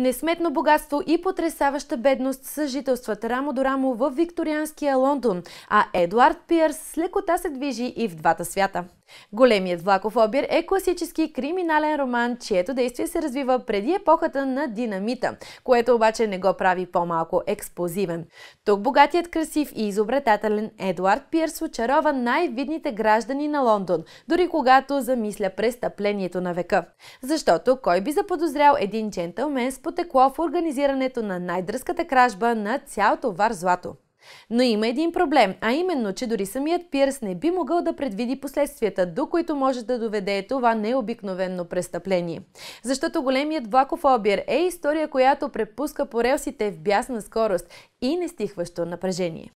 Несметно богатство и потрясаваща бедност съжителстват рамо до рамо в викторианския Лондон, а Едуард Пиърс с лекота се движи и в двата свята. Големият влаков обир е класически криминален роман, чието действие се развива преди епохата на динамита, което обаче не го прави по-малко експлозивен. Тук богатият красив и изобретателен Едуард Пиърс очарова най-видните граждани на Лондон, дори когато замисля престъплението на века. Защото кой би заподозрял един джентълмен с потекло в организирането на най-дръската кражба на цял товар злато. Но има един проблем, а именно, че дори самият Пирс не би могъл да предвиди последствията, до които може да доведе това необикновено престъпление. Защото големият влаков обир е история, която препуска по релсите в бясна скорост и нестихващо напрежение.